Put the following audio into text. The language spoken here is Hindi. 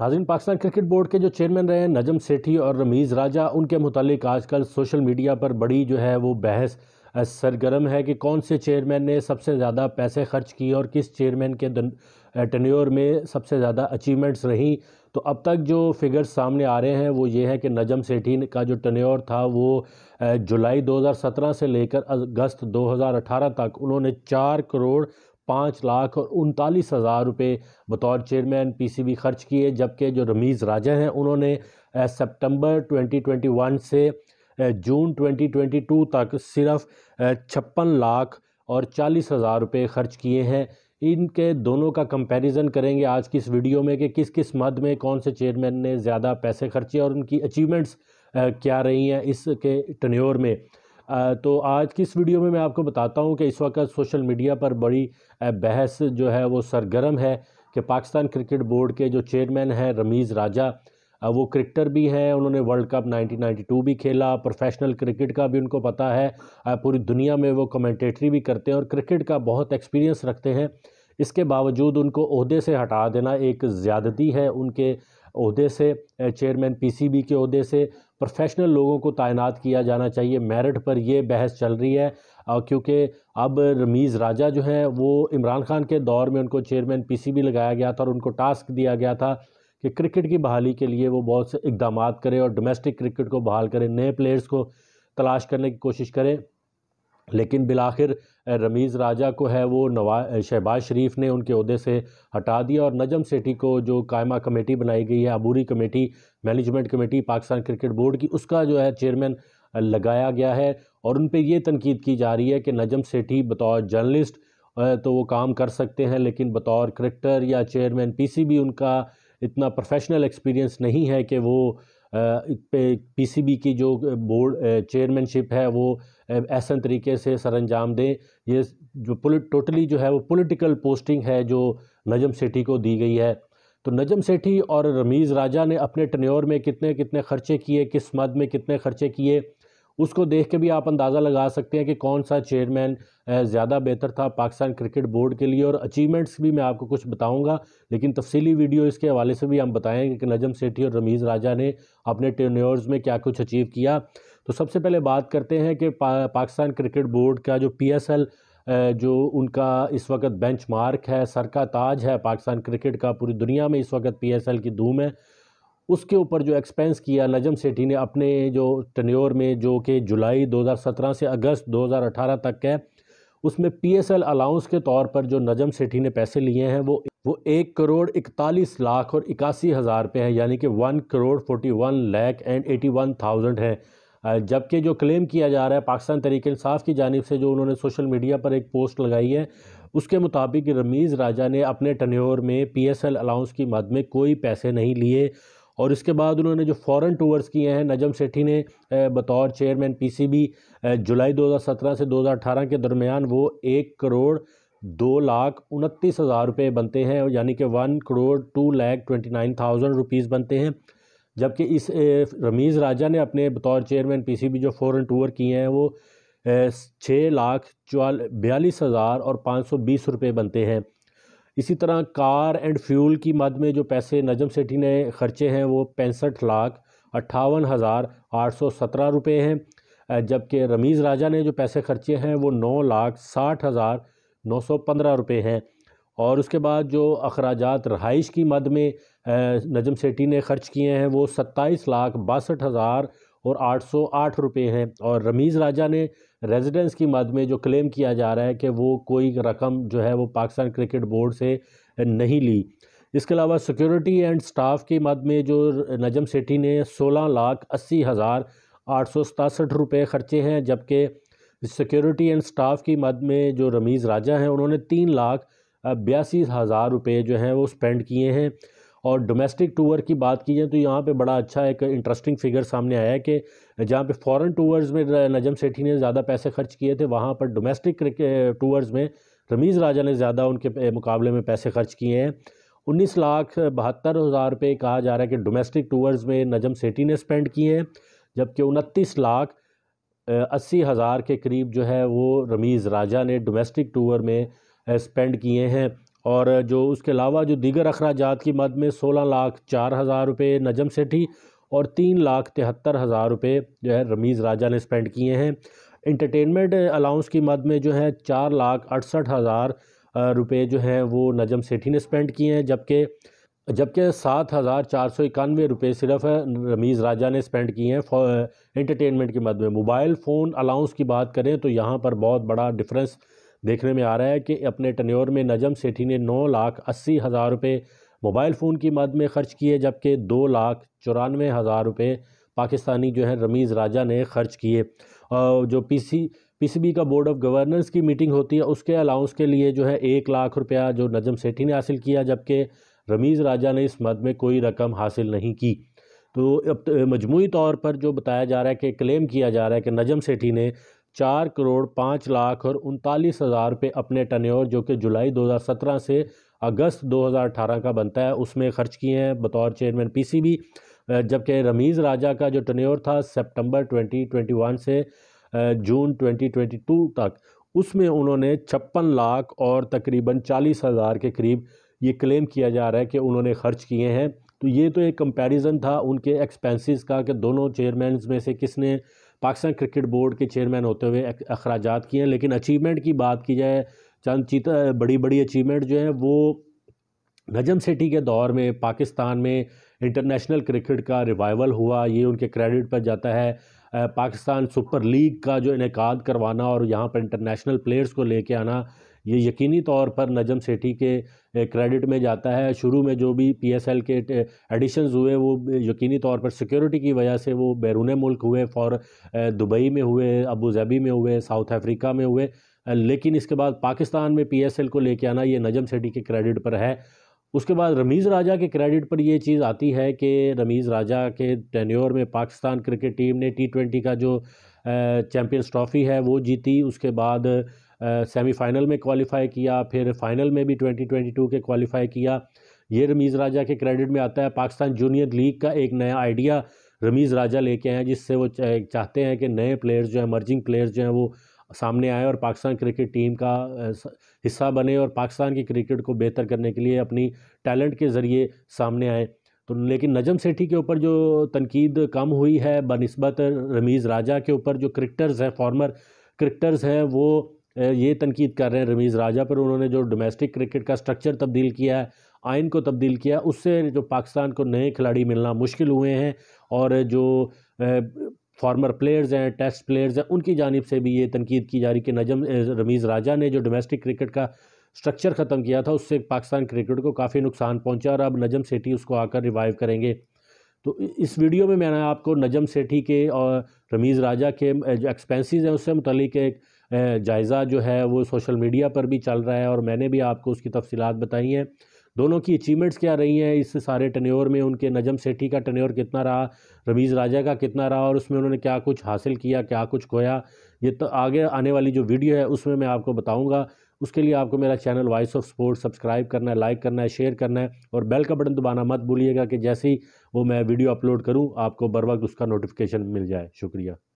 नाजरीन पाकिस्तान क्रिकेट बोर्ड के जो चेयरमैन रहे नजम सेठी और रमीज़ राजा उनके मुतालिक आजकल सोशल मीडिया पर बड़ी जो है वो बहस सरगर्म है कि कौन से चेयरमैन ने सबसे ज़्यादा पैसे खर्च किए और किस चेयरमैन के टन्योर में सबसे ज़्यादा अचीवमेंट्स रहीं तो अब तक जो फिगर्स सामने आ रहे हैं वो ये है कि नजम सेठी का जो टन्योर था वो जुलाई 2017 से लेकर अगस्त 2018 तक उन्होंने चार करोड़ पाँच लाख और उनतालीस हज़ार रुपये बतौर चेयरमैन पीसीबी खर्च किए जबकि जो रमीज़ राजा हैं उन्होंने सितंबर 2021 से जून 2022 तक सिर्फ छप्पन लाख और चालीस हज़ार रुपये खर्च किए हैं इनके दोनों का कंपैरिजन करेंगे आज की इस वीडियो में कि किस किस मद में कौन से चेयरमैन ने ज़्यादा पैसे खर्चे और उनकी अचीवमेंट्स क्या रही हैं इसके टनोर में तो आज की इस वीडियो में मैं आपको बताता हूँ कि इस वक्त सोशल मीडिया पर बड़ी बहस जो है वो सरगर्म है कि पाकिस्तान क्रिकेट बोर्ड के जो चेयरमैन हैं रमीज़ राजा वो क्रिकेटर भी हैं उन्होंने वर्ल्ड कप 1992 भी खेला प्रोफेशनल क्रिकेट का भी उनको पता है पूरी दुनिया में वो कमेंटेटरी भी करते हैं और क्रिकेट का बहुत एक्सपीरियंस रखते हैं इसके बावजूद उनको अहदे से हटा देना एक ज़्यादती है उनके अहदे से चेयरमैन पीसीबी के अहदे से प्रोफेशनल लोगों को तैनात किया जाना चाहिए मेरिट पर यह बहस चल रही है क्योंकि अब रमीज़ राजा जो है वो इमरान खान के दौर में उनको चेयरमैन पीसीबी लगाया गया था और उनको टास्क दिया गया था कि क्रिकेट की बहाली के लिए वो बहुत से इकदाम करें और डोमेस्टिक क्रिकेट को बहाल करें नए प्लेयर्स को तलाश करने की कोशिश करें लेकिन बिलाखिर रमीज़ राजा को है वो नवा शहबाज शरीफ ने उनके अहदे से हटा दिया और नजम सेठी को जो कायमा कमेटी बनाई गई है अबूरी committee management committee Pakistan cricket board की उसका जो है चेयरमैन लगाया गया है और उन पर यह तनकीद की जा रही है कि नजम सेठी बतौर जर्नलिस्ट तो वो काम कर सकते हैं लेकिन बतौर क्रिकेटर या चेयरमैन पी सी बी उनका इतना प्रोफेशनल एक्सपीरियंस नहीं है कि वो पी सी बी की जो बोर्ड चेयरमैनशिप है वो ऐसा तरीके से सर अंजाम दें ये जो टोटली जो है वो पॉलिटिकल पोस्टिंग है जो नजम सेठी को दी गई है तो नजम सेठी और रमीज़ राजा ने अपने टन्योर में कितने कितने खर्चे किए किस मद में कितने खर्चे किए उसको देख के भी आप अंदाज़ा लगा सकते हैं कि कौन सा चेयरमैन ज़्यादा बेहतर था पाकिस्तान क्रिकेट बोर्ड के लिए और अचीवमेंट्स भी मैं आपको कुछ बताऊंगा लेकिन तफसीली वीडियो इसके हवाले से भी हम बताएंगे कि नजम सेठी और रमीज़ राजा ने अपने टेन्योर्स में क्या कुछ अचीव किया तो सबसे पहले बात करते हैं कि पा, पाकिस्तान क्रिकेट बोर्ड का जो पी जो उनका इस वक्त बेंच मार्क है सर का ताज है पाकिस्तान क्रिकेट का पूरी दुनिया में इस वक्त पी की धूम है उसके ऊपर जो एक्सपेंस किया नजम सेठी ने अपने जो टन्योर में जो कि जुलाई 2017 से अगस्त 2018 तक है उसमें पी एस एल अलाउंस के तौर पर जो नजम सेठी ने पैसे लिए हैं वो वो एक करोड़ इकतालीस लाख और इक्यासी हज़ार रुपये हैं यानी कि one crore forty one lakh and eighty one thousand है जबकि जो क्लेम किया जा रहा है पाकिस्तान तरीके इंसाफ की जानब से जो उन्होंने सोशल मीडिया पर एक पोस्ट लगाई है उसके मुताबिक रमीज़ राजा ने अपने टनियोर में पी एस एल अलाउंस की मद में कोई पैसे नहीं लिए और इसके बाद उन्होंने जो फॉरेन टूर्स किए हैं नजम सेठी ने बतौर चेयरमैन पीसीबी जुलाई 2017 से 2018 के दरमियान वो एक करोड़ दो लाख उनतीस हज़ार रुपये बनते हैं यानी कि one crore two lakh twenty nine thousand rupees बनते हैं जबकि इस रमीज़ राजा ने अपने बतौर चेयरमैन पीसीबी जो फॉरेन टूर किए हैं वो छः लाख चौ बयालीस हज़ार और पाँच सौ बीस रुपये बनते हैं इसी तरह कार एंड फ्यूल की मद में जो पैसे नजम सेठी ने खर्चे हैं वो पैंसठ लाख अट्ठावन हज़ार आठ सौ सत्रह रुपये हैं जबकि रमीज़ राजा ने जो पैसे खर्चे हैं वो नौ लाख साठ हज़ार नौ सौ पंद्रह रुपये हैं और उसके बाद जो अखराज रहाइश की मद में नजम सेठी ने खर्च किए हैं वो सत्ताईस लाख बासठ हज़ार और आठ सौ आठ रुपये हैं और रमीज़ राजा ने रेजिडेंस की मद में जो क्लेम किया जा रहा है कि वो कोई रकम जो है वो पाकिस्तान क्रिकेट बोर्ड से नहीं ली इसके अलावा सिक्योरिटी एंड स्टाफ की मद में जो नजम सेठी ने सोलह लाख अस्सी हज़ार आठ सौ सतासठ रुपये ख़र्चे हैं जबकि सिक्योरिटी एंड स्टाफ की मद में जो रमीज़ राजा हैं उन्होंने तीन लाख बयासी हज़ार रुपये जो हैं वो स्पेंड किए हैं और डोमेस्टिक टूर की बात की जाए तो यहाँ पे बड़ा अच्छा एक इंटरेस्टिंग फिगर सामने आया है कि जहाँ पे फॉरेन टूर्स में नजम सेठी ने ज़्यादा पैसे खर्च किए थे वहाँ पर डोमेस्टिक टूर्स में रमीज़ राजा ने ज़्यादा उनके मुकाबले में पैसे खर्च किए हैं उन्नीस लाख बहत्तर हज़ार रुपये कहा जा रहा है कि डोमेस्टिक टूर्स में नजम सेठी ने स्पेंड किए हैं जबकि उनतीस लाख अस्सी हज़ार के करीब जो है वो रमीज़ राजा ने डोमेस्टिक टूर में स्पेंड किए हैं और जो उसके अलावा जो दीगर अखराज की मद में सोलह लाख चार हज़ार रुपये नजम सेठी और तीन लाख तिहत्तर हज़ार रुपये जो है रमीज़ राजा ने स्पेंड किए हैं इंटरटेनमेंट अलाउंस की मद में जो है चार लाख अड़सठ हज़ार रुपये जो हैं वो नजम सेठी ने स्पेंड किए हैं जबकि जबकि सात हज़ार चार सौ इक्यानवे रुपये सिर्फ रमीज़ राजा ने स्पेंड किए हैं इंटरटेनमेंट की मद में मोबाइल फ़ोन अलाउंस की बात करें तो यहाँ पर बहुत बड़ा डिफरेंस देखने में आ रहा है कि अपने टन्योर में नजम सेठी ने नौ लाख अस्सी हज़ार रुपये मोबाइल फ़ोन की मद में खर्च किए जबकि दो लाख चौरानवे हज़ार रुपये पाकिस्तानी जो है रमीज़ राजा ने खर्च किए जो पी सी का बोर्ड ऑफ गवर्नर्स की मीटिंग होती है उसके अलाउंस के लिए जो है एक लाख रुपया जो नजम सेठी ने हासिल किया जबकि रमीज़ राजा ने इस मद में कोई रकम हासिल नहीं की तो अब मजमू तौर पर जो बताया जा रहा है कि क्लेम किया जा रहा है कि नजम सेठी ने चार करोड़ पाँच लाख और उनतालीस हज़ार रुपये अपने टनोर जो कि जुलाई 2017 से अगस्त 2018 का बनता है उसमें खर्च किए हैं बतौर चेयरमैन पीसीबी जबकि रमीज़ राजा का जो टनोर था सितंबर 2021 से जून 2022 तक उसमें उन्होंने छप्पन लाख और तकरीबन चालीस हज़ार के करीब ये क्लेम किया जा रहा है कि उन्होंने खर्च किए हैं तो ये तो एक कंपेरिज़न था उनके एक्सपेंसिस का कि दोनों चेयरमैन में से किसने पाकिस्तान क्रिकेट बोर्ड के चेयरमैन होते हुए अखराज किए हैं लेकिन अचीवमेंट की बात की जाए चंद चीता बड़ी बड़ी अचीवमेंट जो है वो नजम सिटी के दौर में पाकिस्तान में इंटरनेशनल क्रिकेट का रिवाइवल हुआ ये उनके क्रेडिट पर जाता है पाकिस्तान सुपर लीग का जो इनका करवाना और यहाँ पर इंटरनेशनल प्लेयर्स को लेके आना ये यकीनी तौर पर नजम सेठी के क्रेडिट में जाता है शुरू में जो भी पीएसएल के एडिशन हुए वो यकीनी तौर पर सिक्योरिटी की वजह से वो बैरून मुल्क हुए फॉर दुबई में हुए अबू धाबी में हुए साउथ अफ्रीका में हुए लेकिन इसके बाद पाकिस्तान में पीएसएल को लेके आना ये नजम सेठी के क्रेडिट पर है उसके बाद रमीज़ राजा के क्रेडिट पर ये चीज़ आती है कि रमीज़ राजा के टेन्योर में पाकिस्तान क्रिकेट टीम ने टी ट्वेंटी का जो चैम्पियंस ट्रॉफ़ी है वो जीती उसके बाद सेमीफ़ाइनल में क्वालिफ़ाई किया फिर फ़ाइनल में भी ट्वेंटी ट्वेंटी टू के क्वालिफ़ाई किया ये रमीज़ राजा के क्रेडिट में आता है पाकिस्तान जूनियर लीग का एक नया आइडिया रमीज़ राजा लेके आए हैं जिससे वो चाहते हैं कि नए प्लेयर्स जो हैं मर्जिंग प्लेयर्स जो हैं वो सामने आए और पाकिस्तान क्रिकेट टीम का हिस्सा बने और पाकिस्तान की क्रिकेट को बेहतर करने के लिए अपनी टैलेंट के ज़रिए सामने आए तो लेकिन नजम सेठी के ऊपर जो तनकीद कम हुई है बनस्बत रमीज़ राजा के ऊपर जो क्रिकेटर्स हैं फॉर्मर क्रिकेटर्स हैं वो ये तनकीद कर रहे हैं रमीज़ राजा पर उन्होंने जो डोमेस्टिक क्रिकेट का स्ट्रक्चर तब्दील किया है आयन को तब्दील किया उससे जो पाकिस्तान को नए खिलाड़ी मिलना मुश्किल हुए हैं और जो फार्मर प्लेयर्स हैं टेस्ट प्लेयर्स हैं उनकी जानब से भी ये तनकीद की जा रही कि नजम रमीज़ राजा ने जो डोमेस्टिक क्रिकेट का स्ट्रक्चर ख़त्म किया था उससे पाकिस्तान क्रिकेट को काफ़ी नुकसान पहुँचा और अब नजम सेठी उसको आकर रिवाइव करेंगे तो इस वीडियो में मैंने आपको नजम सेठी के और रमीज़ राजा के जो एक्सपेंसिस हैं उससे मुतलिक एक जायज़ा जो है वो सोशल मीडिया पर भी चल रहा है और मैंने भी आपको उसकी तफसीत बताई हैं दोनों की अचीवमेंट्स क्या रही हैं इस सारे टन्योर में उनके नजम सेठी का टन्योर कितना रहा रमीज़ राजा का कितना रहा और उसमें उन्होंने क्या कुछ हासिल किया क्या कुछ खोया ये तो आगे आने वाली जो वीडियो है उसमें मैं आपको बताऊँगा उसके लिए आपको मेरा channel voice of sports subscribe करना है लाइक करना है शेयर करना है और बेल का बटन दबाना मत भूलिएगा कि जैसे ही वो मैं वीडियो अपलोड करूँ आपको बर वक्त उसका नोटिफिकेशन मिल जाए शुक्रिया